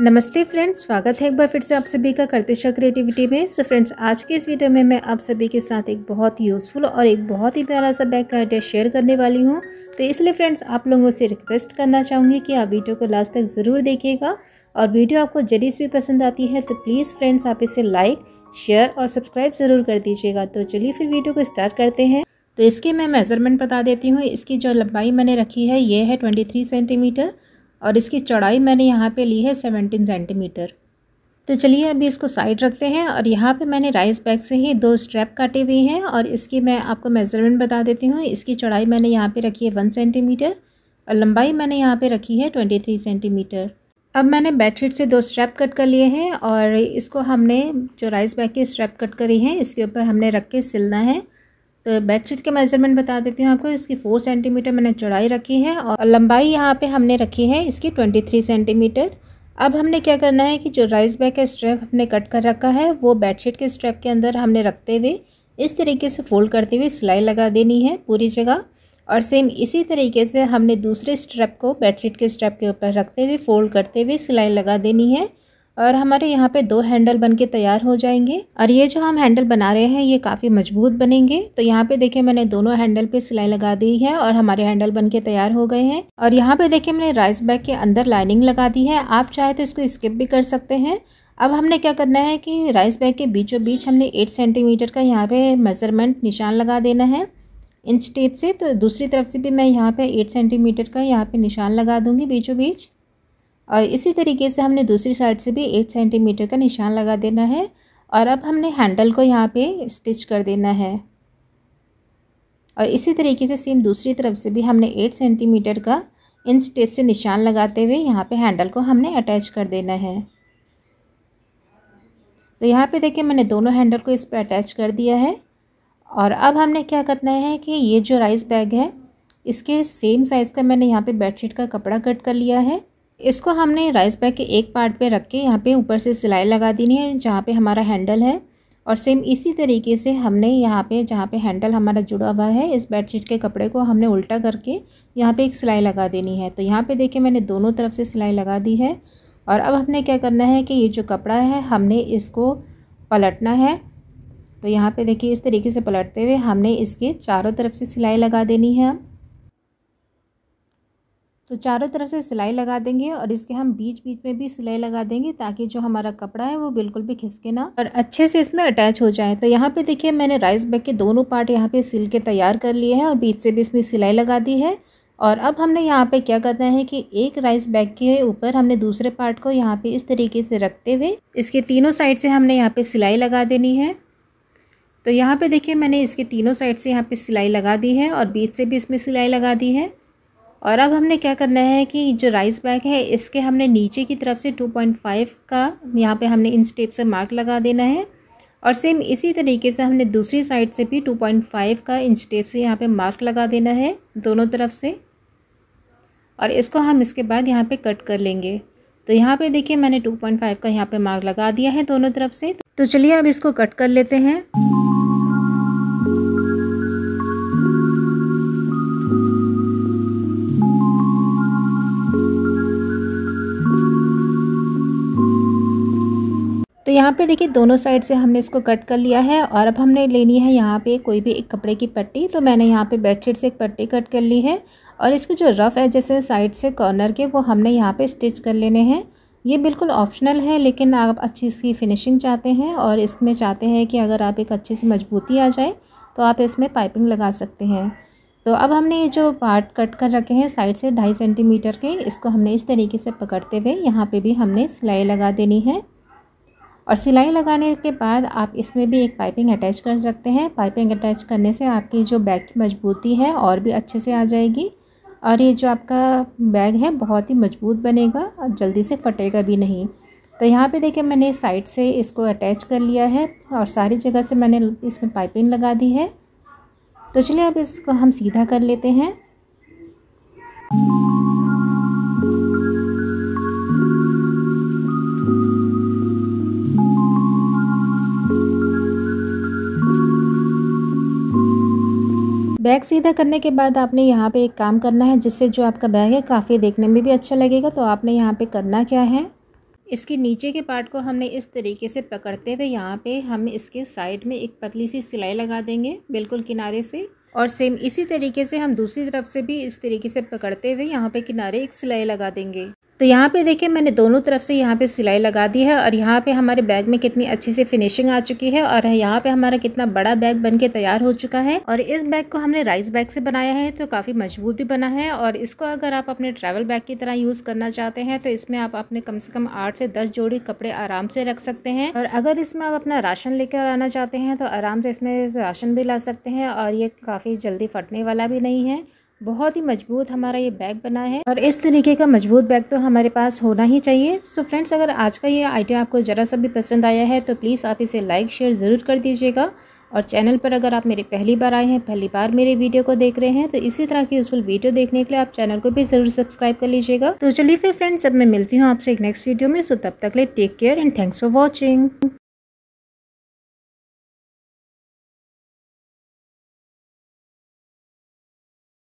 नमस्ते फ्रेंड्स स्वागत है एक बार फिर से आप सभी का करते शक क्रिएटिविटी में सो so फ्रेंड्स आज के इस वीडियो में मैं आप सभी के साथ एक बहुत ही यूज़फुल और एक बहुत ही प्यारा सा बैग का आइडिया शेयर करने वाली हूँ तो इसलिए फ्रेंड्स आप लोगों से रिक्वेस्ट करना चाहूँगी कि आप वीडियो को लास्ट तक ज़रूर देखिएगा और वीडियो आपको जरी भी पसंद आती है तो प्लीज़ फ्रेंड्स आप इसे लाइक शेयर और सब्सक्राइब ज़रूर कर दीजिएगा तो चलिए फिर वीडियो को स्टार्ट करते हैं तो इसके मैं मेज़रमेंट बता देती हूँ इसकी जो लंबाई मैंने रखी है ये है ट्वेंटी सेंटीमीटर और इसकी चौड़ाई मैंने यहाँ पे ली है सेवनटीन सेंटीमीटर तो चलिए अभी इसको साइड रखते हैं और यहाँ पे मैंने राइस बैग से ही दो स्ट्रैप काटे हुए हैं और इसकी मैं आपको मेज़रमेंट बता देती हूँ इसकी चौड़ाई मैंने यहाँ पे रखी है वन सेंटीमीटर और लंबाई मैंने यहाँ पे रखी है ट्वेंटी थ्री सेंटीमीटर अब मैंने बेडशीट से दो स्ट्रैप कट कर लिए हैं और इसको हमने जो राइस बैग के स्ट्रैप कट करी हैं इसके ऊपर हमने रख के सिलना है तो बेड शीट के मेजरमेंट बता देती हूँ आपको इसकी फोर सेंटीमीटर मैंने चौड़ाई रखी है और लंबाई यहाँ पे हमने रखी है इसकी ट्वेंटी थ्री सेंटीमीटर अब हमने क्या करना है कि जो राइस बैग का स्ट्रैप हमने कट कर रखा है वो बेडशीट के स्ट्रैप के अंदर हमने रखते हुए इस तरीके से फोल्ड करते हुए सिलाई लगा देनी है पूरी जगह और सेम इसी तरीके से हमने दूसरे स्ट्रैप को बेडशीट के स्ट्रैप के ऊपर रखते हुए फोल्ड करते हुए सिलाई लगा देनी है और हमारे यहाँ पे दो हैंडल बन के तैयार हो जाएंगे और ये जो हम हैंडल बना रहे हैं ये काफ़ी मजबूत बनेंगे तो यहाँ पे देखिए मैंने दोनों हैंडल पे सिलाई लगा दी है और हमारे हैंडल बन के तैयार हो गए हैं और यहाँ पे देखिए मैंने राइस बैग के अंदर लाइनिंग लगा दी है आप चाहे तो इसको स्किप भी कर सकते हैं अब हमने क्या करना है कि राइस बैग के बीचों बीच हमने एट सेंटीमीटर का यहाँ पर मेज़रमेंट निशान लगा देना है इंच टेप से तो दूसरी तरफ से भी मैं यहाँ पर एट सेंटीमीटर का यहाँ पर निशान लगा दूँगी बीचों बीच और इसी तरीके से हमने दूसरी साइड से भी एट सेंटीमीटर का निशान लगा देना है और अब हमने हैंडल को यहाँ पे स्टिच कर देना है और इसी तरीके से सेम दूसरी तरफ से भी हमने एट सेंटीमीटर का इन स्टेप से निशान लगाते हुए यहाँ पे हैंडल को हमने अटैच कर देना है तो यहाँ पे देखिए मैंने दोनों हैंडल को इस पर अटैच कर दिया है और अब हमने क्या करना है कि ये जो राइस बैग है इसके सेम साइज़ का मैंने यहाँ पर बेड का कपड़ा कट कर लिया है इसको हमने राइस बैग के एक पार्ट पे रख के यहाँ पे ऊपर से सिलाई लगा देनी है जहाँ पे हमारा हैंडल है और सेम इसी तरीके से हमने यहाँ पे जहाँ पे हैंडल हमारा जुड़ा हुआ है इस बेडशीट के कपड़े को हमने उल्टा करके यहाँ पे एक सिलाई लगा देनी है तो यहाँ पे देखिए मैंने दोनों तरफ से सिलाई लगा दी है और अब हमने क्या करना है कि ये जो कपड़ा है हमने इसको पलटना है तो यहाँ पर देखिए इस तरीके से पलटते हुए हमने इसके चारों तरफ से सिलाई लगा देनी है अब तो चारों तरफ से सिलाई लगा देंगे और इसके हम बीच बीच में भी सिलाई लगा देंगे ताकि जो हमारा कपड़ा है वो बिल्कुल भी खिसके ना और अच्छे से इसमें अटैच हो जाए तो यहाँ पे देखिए मैंने राइस बैग के दोनों पार्ट यहाँ पे सिल के तैयार कर लिए हैं और बीच से भी इसमें सिलाई लगा दी है और अब हमने यहाँ पर क्या करना है कि एक राइस बैग के ऊपर हमने दूसरे पार्ट को यहाँ पर इस तरीके से रखते हुए इसके तीनों साइड से हमने यहाँ पर सिलाई लगा देनी है तो यहाँ पर देखिए मैंने इसके तीनों साइड से यहाँ पर सिलाई लगा दी है और बीच से भी इसमें सिलाई लगा दी है और अब हमने क्या करना है कि जो राइस बैग है इसके हमने नीचे की तरफ से 2.5 का यहाँ पे हमने इन स्टेप से मार्क लगा देना है और सेम इसी तरीके से हमने दूसरी साइड से भी 2.5 का इन स्टेप से यहाँ पे मार्क लगा देना है दोनों तरफ से और इसको हम इसके बाद यहाँ पे कट कर लेंगे तो यहाँ पे देखिए मैंने टू का यहाँ पर मार्क लगा दिया है दोनों तरफ से तो चलिए अब इसको कट कर लेते हैं यहाँ पे देखिए दोनों साइड से हमने इसको कट कर लिया है और अब हमने लेनी है यहाँ पे कोई भी एक कपड़े की पट्टी तो मैंने यहाँ पे बेडशीट से एक पट्टी कट कर ली है और इसके जो रफ़ है जैसे साइड से कॉर्नर के वो हमने यहाँ पे स्टिच कर लेने हैं ये बिल्कुल ऑप्शनल है लेकिन आप अच्छी इसकी फिनिशिंग चाहते हैं और इसमें चाहते हैं कि अगर आप एक अच्छी सी मजबूती आ जाए तो आप इसमें पाइपिंग लगा सकते हैं तो अब हमने ये जो पार्ट कट कर रखे हैं साइड से ढाई सेंटीमीटर के इसको हमने इस तरीके से पकड़ते हुए यहाँ पे भी हमने सिलाई लगा देनी है और सिलाई लगाने के बाद आप इसमें भी एक पाइपिंग अटैच कर सकते हैं पाइपिंग अटैच करने से आपकी जो बैग की मजबूती है और भी अच्छे से आ जाएगी और ये जो आपका बैग है बहुत ही मजबूत बनेगा और जल्दी से फटेगा भी नहीं तो यहाँ पे देखिए मैंने साइड से इसको अटैच कर लिया है और सारी जगह से मैंने इसमें पाइपिंग लगा दी है तो चलिए अब इसको हम सीधा कर लेते हैं बैग सीधा करने के बाद आपने यहाँ पे एक काम करना है जिससे जो आपका बैग है काफ़ी देखने में भी अच्छा लगेगा तो आपने यहाँ पे करना क्या है इसके नीचे के पार्ट को हमने इस तरीके से पकड़ते हुए यहाँ पे हम इसके साइड में एक पतली सी सिलाई लगा देंगे बिल्कुल किनारे से और सेम इसी तरीके से हम दूसरी तरफ से भी इस तरीके से पकड़ते हुए यहाँ पे किनारे एक सिलाई लगा देंगे तो यहाँ पे देखिए मैंने दोनों तरफ से यहाँ पे सिलाई लगा दी है और यहाँ पे हमारे बैग में कितनी अच्छी से फिनिशिंग आ चुकी है और यहाँ पे हमारा कितना बड़ा बैग बन के तैयार हो चुका है और इस बैग को हमने राइस बैग से बनाया है तो काफ़ी मजबूत भी बना है और इसको अगर आप अपने ट्रैवल बैग की तरह यूज़ करना चाहते हैं तो इसमें आप अपने कम से कम आठ से दस जोड़ी कपड़े आराम से रख सकते हैं और अगर इसमें आप अपना राशन लेकर आना चाहते हैं तो आराम से इसमें राशन भी ला सकते हैं और ये काफ़ी जल्दी फटने वाला भी नहीं है बहुत ही मजबूत हमारा ये बैग बना है और इस तरीके का मजबूत बैग तो हमारे पास होना ही चाहिए सो so फ्रेंड्स अगर आज का ये आइडिया आपको ज़रा सा भी पसंद आया है तो प्लीज़ आप इसे लाइक शेयर ज़रूर कर दीजिएगा और चैनल पर अगर आप मेरे पहली बार आए हैं पहली बार मेरे वीडियो को देख रहे हैं तो इसी तरह की यूजफुल वीडियो देखने के लिए आप चैनल को भी ज़रूर सब्सक्राइब कर लीजिएगा तो चलिए फिर फ्रेंड्स अब मैं मिलती हूँ आपसे एक नेक्स्ट वीडियो में सो तब तक ले take care and thanks for watching